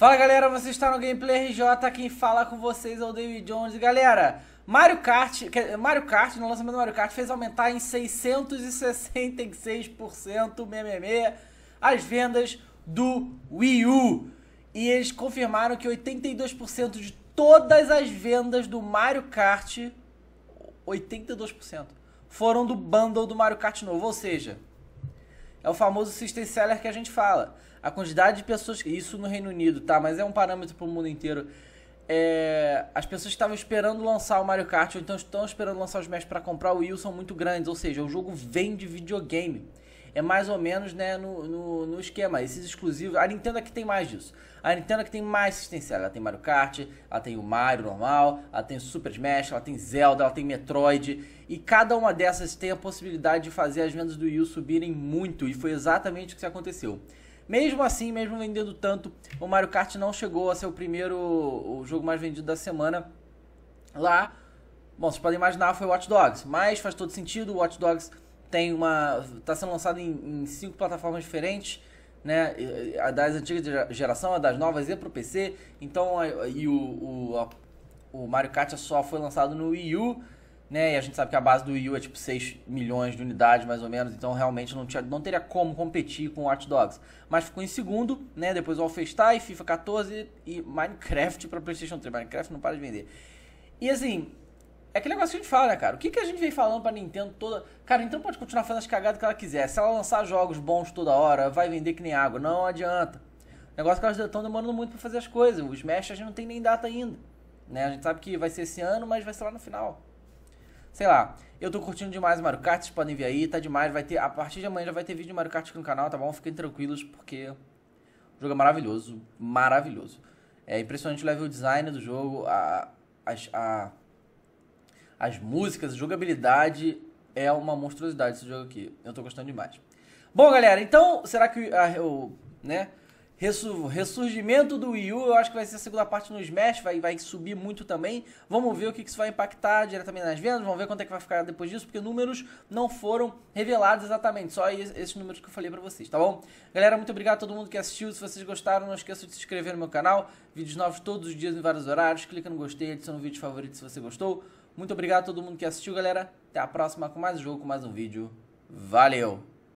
Fala galera, você está no Gameplay RJ, quem fala com vocês é o David Jones. Galera, Mario Kart, Mario Kart, no lançamento do Mario Kart, fez aumentar em 666% as vendas do Wii U. E eles confirmaram que 82% de todas as vendas do Mario Kart, 82%, foram do bundle do Mario Kart novo, ou seja, é o famoso System Seller que a gente fala. A quantidade de pessoas. Isso no Reino Unido, tá? Mas é um parâmetro pro mundo inteiro. É, as pessoas que estavam esperando lançar o Mario Kart ou então estão esperando lançar os Smash para comprar o Wii são muito grandes, ou seja, o jogo vende videogame. É mais ou menos né, no, no, no esquema. Esses exclusivos. A Nintendo é que tem mais disso. A Nintendo é que tem mais assistência. Ela tem Mario Kart, ela tem o Mario normal, ela tem o Super Smash, ela tem Zelda, ela tem Metroid. E cada uma dessas tem a possibilidade de fazer as vendas do Wii subirem muito. E foi exatamente o que aconteceu. Mesmo assim, mesmo vendendo tanto, o Mario Kart não chegou a ser o primeiro o jogo mais vendido da semana lá. Bom, vocês podem imaginar, foi Watch Dogs, mas faz todo sentido, o Watch Dogs tem uma está sendo lançado em, em cinco plataformas diferentes, né? A das antigas geração, a das novas e pro PC. Então, e o, o, o Mario Kart só foi lançado no Wii U né? E a gente sabe que a base do Wii U é tipo 6 milhões de unidades, mais ou menos, então realmente não, tinha, não teria como competir com o Watch Dogs. Mas ficou em segundo, né? Depois o e FIFA 14 e Minecraft para PlayStation 3. Minecraft não para de vender. E assim, é aquele negócio que a gente fala, né, cara? O que, que a gente vem falando pra Nintendo toda. Cara, então pode continuar fazendo as cagadas que ela quiser. Se ela lançar jogos bons toda hora, vai vender que nem água. Não adianta. O negócio é que elas estão demorando muito para fazer as coisas. os Smash a gente não tem nem data ainda. Né? A gente sabe que vai ser esse ano, mas vai ser lá no final sei lá. Eu tô curtindo demais o Mario Kart, vocês podem ver aí, tá demais. Vai ter, a partir de amanhã já vai ter vídeo de Mario Kart aqui no canal, tá bom? Fiquem tranquilos, porque o jogo é maravilhoso, maravilhoso. É impressionante o level design do jogo, a, as, a, as músicas, a jogabilidade é uma monstruosidade esse jogo aqui. Eu tô gostando demais. Bom, galera, então, será que a, o, né, ressurgimento do Wii U, eu acho que vai ser a segunda parte no Smash, vai, vai subir muito também. Vamos ver o que, que isso vai impactar diretamente nas vendas, vamos ver quanto é que vai ficar depois disso, porque números não foram revelados exatamente, só esses números que eu falei pra vocês, tá bom? Galera, muito obrigado a todo mundo que assistiu, se vocês gostaram, não esqueça de se inscrever no meu canal, vídeos novos todos os dias em vários horários, clica no gostei, adiciona um vídeo favorito se você gostou. Muito obrigado a todo mundo que assistiu, galera. Até a próxima com mais um jogo, com mais um vídeo. Valeu!